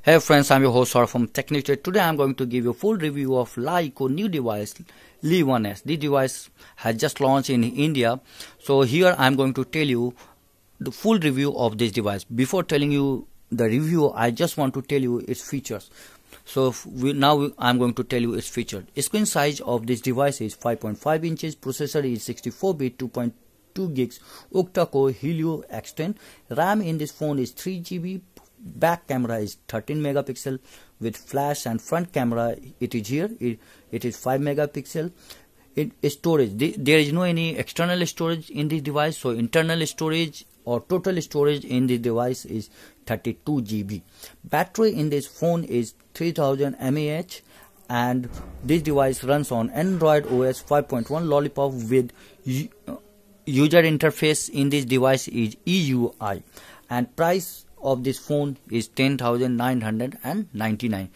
Hey friends, I'm your host Saurabh from TechniChat. Today I'm going to give you a full review of Lyco new device Li 1S. This device has just launched in India. So here I'm going to tell you the full review of this device. Before telling you the review, I just want to tell you its features. So we, now we, I'm going to tell you its features. Screen size of this device is 5.5 inches. Processor is 64-bit 2.2 gigs octa-core Helio X10. RAM in this phone is 3 GB back camera is 13 megapixel with flash and front camera it is here it, it is 5 megapixel it is storage the, there is no any external storage in this device so internal storage or total storage in this device is 32 GB battery in this phone is 3000 mAh and this device runs on Android OS 5.1 Lollipop with uh, user interface in this device is EUI and price of this phone is 10999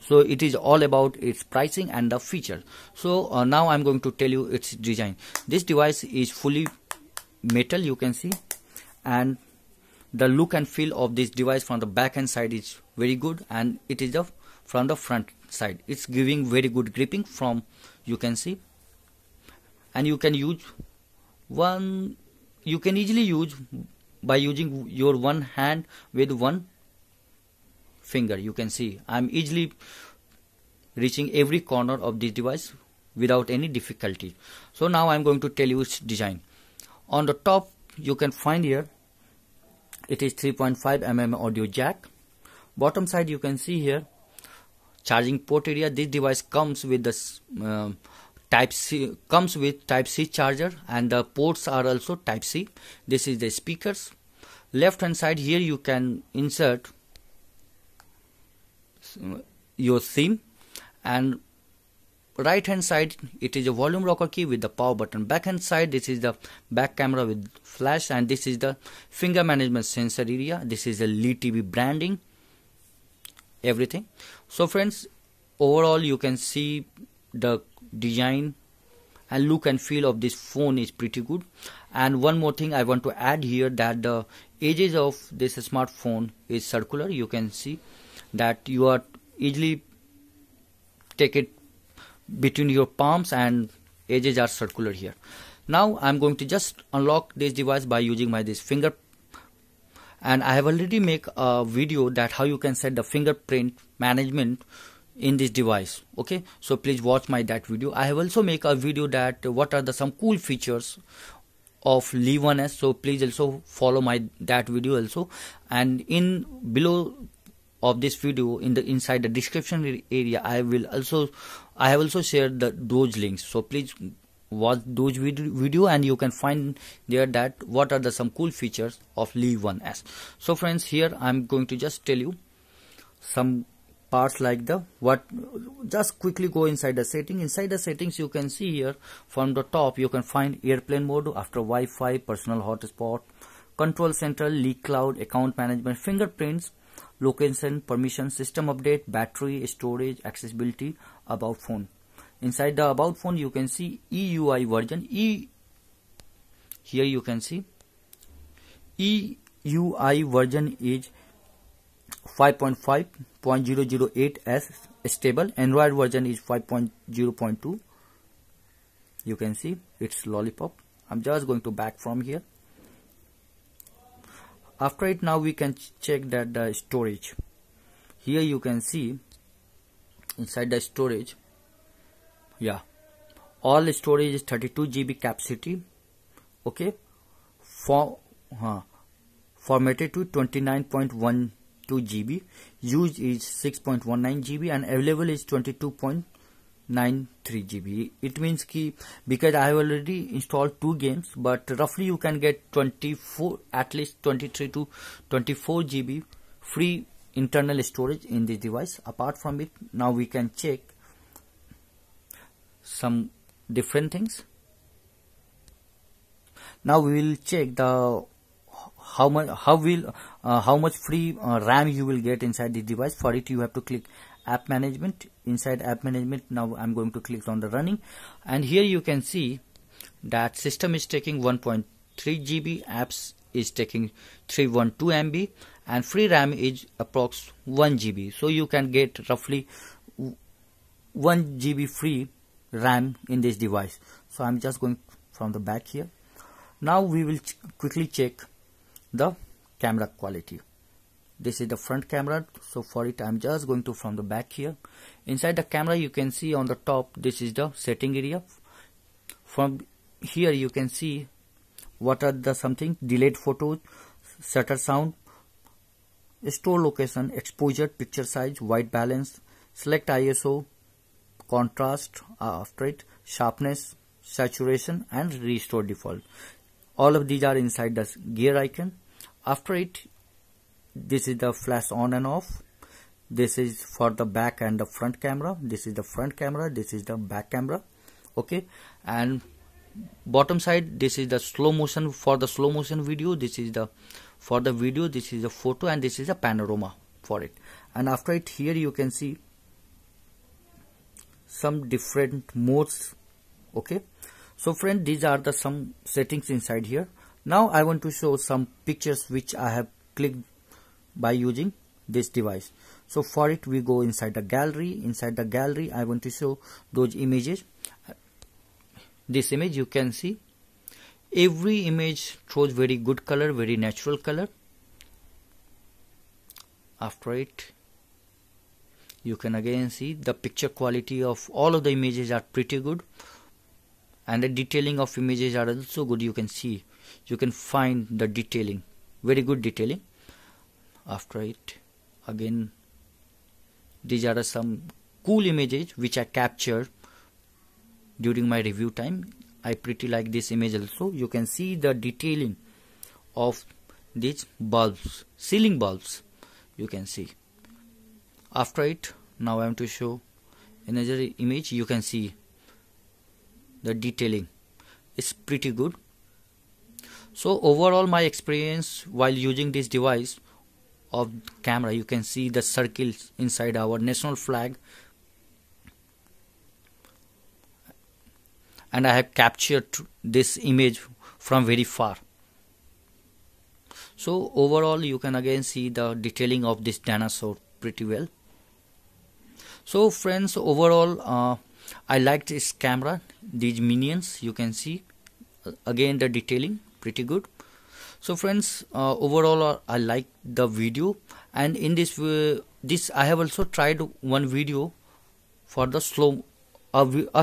so it is all about its pricing and the feature so uh, now i'm going to tell you its design this device is fully metal you can see and the look and feel of this device from the back and side is very good and it is the from the front side it's giving very good gripping from you can see and you can use one you can easily use by using your one hand with one finger you can see i'm easily reaching every corner of this device without any difficulty so now i'm going to tell you its design on the top you can find here it is 3.5 mm audio jack bottom side you can see here charging port area this device comes with the uh, type c comes with type c charger and the ports are also type c this is the speakers left hand side here you can insert your theme and right hand side it is a volume rocker key with the power button back hand side this is the back camera with flash and this is the finger management sensor area this is a lead tv branding everything so friends overall you can see the design and look and feel of this phone is pretty good and one more thing i want to add here that the edges of this smartphone is circular you can see that you are easily take it between your palms and edges are circular here now I'm going to just unlock this device by using my this finger and I have already make a video that how you can set the fingerprint management in this device okay so please watch my that video I have also make a video that what are the some cool features of Lee1S so please also follow my that video also and in below of this video in the inside the description area I will also I have also shared the those links so please watch those video, video and you can find there that what are the some cool features of Lee 1S so friends here I'm going to just tell you some parts like the what just quickly go inside the setting inside the settings you can see here from the top you can find airplane mode after Wi-Fi personal hotspot control central leak cloud account management fingerprints location permission system update battery storage accessibility about phone inside the about phone you can see EUI version e here you can see EUI version is 5.5.008 as stable android version is 5.0.2 you can see it's lollipop i'm just going to back from here after it now we can check that the storage here you can see inside the storage yeah all storage is 32 GB capacity okay for formatted to 29.1 2 GB, used is 6.19 GB and available is 22.93 GB. It means ki because I have already installed two games but roughly you can get 24 at least 23 to 24 GB free internal storage in this device. Apart from it now we can check some different things. Now we will check the how much how will uh, how much free uh, ram you will get inside the device for it you have to click app management inside app management now i'm going to click on the running and here you can see that system is taking 1.3 gb apps is taking 312 mb and free ram is approx 1 gb so you can get roughly 1 gb free ram in this device so i'm just going from the back here now we will ch quickly check the camera quality this is the front camera so for it i'm just going to from the back here inside the camera you can see on the top this is the setting area from here you can see what are the something delayed photos shutter sound store location exposure picture size white balance select iso contrast uh, after it sharpness saturation and restore default all of these are inside the gear icon after it this is the flash on and off this is for the back and the front camera this is the front camera this is the back camera okay and bottom side this is the slow motion for the slow motion video this is the for the video this is the photo and this is a panorama for it and after it here you can see some different modes okay so friend these are the some settings inside here now I want to show some pictures which I have clicked by using this device so for it we go inside the gallery inside the gallery I want to show those images this image you can see every image throws very good color very natural color after it you can again see the picture quality of all of the images are pretty good and the detailing of images are also good you can see you can find the detailing very good detailing after it again these are some cool images which I captured during my review time I pretty like this image also you can see the detailing of these bulbs ceiling bulbs you can see after it now I am to show another image you can see the detailing it's pretty good so overall my experience while using this device of camera you can see the circles inside our national flag and I have captured this image from very far so overall you can again see the detailing of this dinosaur pretty well so friends overall uh, I liked this camera these minions you can see uh, again the detailing pretty good so friends uh, overall uh, i like the video and in this uh, this i have also tried one video for the slow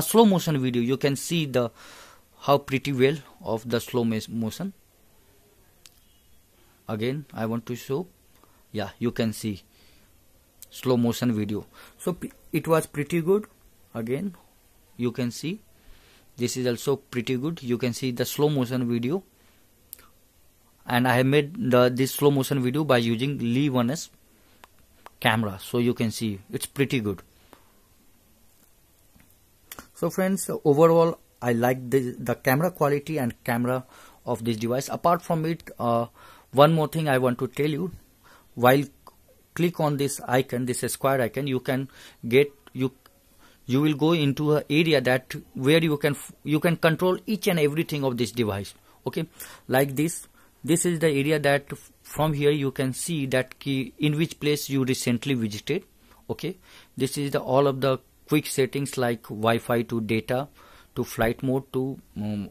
a slow motion video you can see the how pretty well of the slow motion again i want to show yeah you can see slow motion video so it was pretty good again you can see this is also pretty good you can see the slow motion video and I have made the, this slow motion video by using Lee 1S camera so you can see it's pretty good so friends overall I like the, the camera quality and camera of this device apart from it uh, one more thing I want to tell you while click on this icon this square icon you can get you you will go into an area that where you can you can control each and everything of this device okay like this this is the area that from here you can see that key in which place you recently visited okay this is the all of the quick settings like Wi-Fi to data to flight mode to um,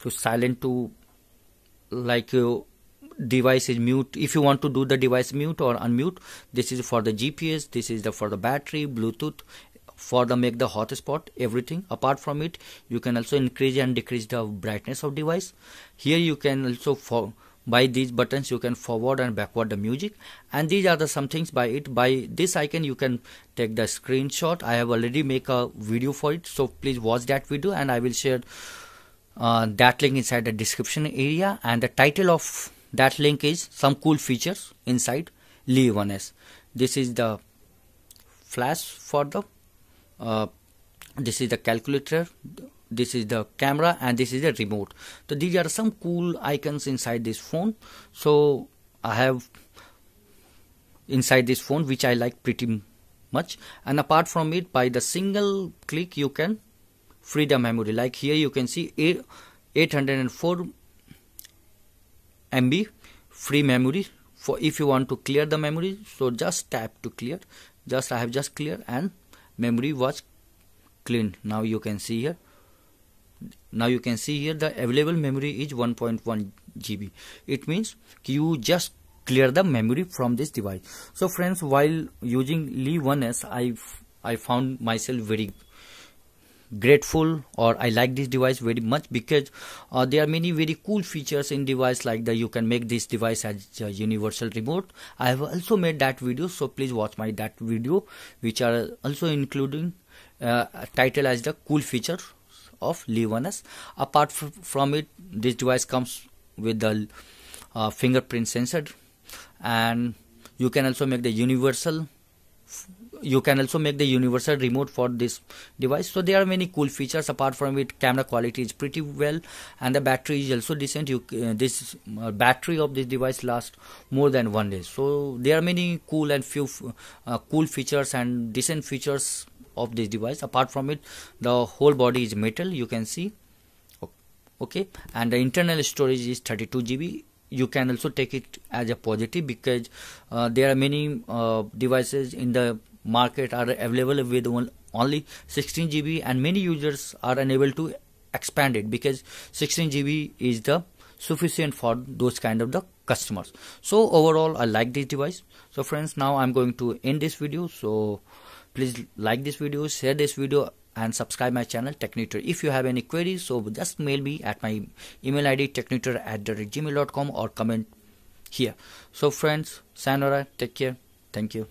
to silent to like your uh, device is mute if you want to do the device mute or unmute this is for the GPS this is the for the battery Bluetooth for the make the hot spot everything apart from it you can also increase and decrease the brightness of device here you can also for by these buttons you can forward and backward the music and these are the some things by it by this icon you can take the screenshot i have already make a video for it so please watch that video and i will share uh, that link inside the description area and the title of that link is some cool features inside Lee 1s this is the flash for the uh, this is the calculator this is the camera and this is the remote so these are some cool icons inside this phone so i have inside this phone which i like pretty much and apart from it by the single click you can free the memory like here you can see 804 mb free memory for if you want to clear the memory so just tap to clear just i have just clear and memory was clean. now you can see here now you can see here the available memory is 1.1 GB it means you just clear the memory from this device so friends while using Li 1s I I found myself very grateful or i like this device very much because uh, there are many very cool features in device like that you can make this device as universal remote i have also made that video so please watch my that video which are also including uh, title as the cool feature of Livanus. apart from it this device comes with the uh, fingerprint sensor and you can also make the universal you can also make the universal remote for this device so there are many cool features apart from it camera quality is pretty well and the battery is also decent you uh, this uh, battery of this device lasts more than one day so there are many cool and few uh, cool features and decent features of this device apart from it the whole body is metal you can see okay and the internal storage is 32 GB you can also take it as a positive because uh, there are many uh, devices in the market are available with only 16 GB and many users are unable to expand it because 16 GB is the sufficient for those kind of the customers so overall i like this device so friends now i'm going to end this video so please like this video share this video and subscribe my channel technitor if you have any queries so just mail me at my email id technitor at gmail.com or comment here so friends sayonara take care thank you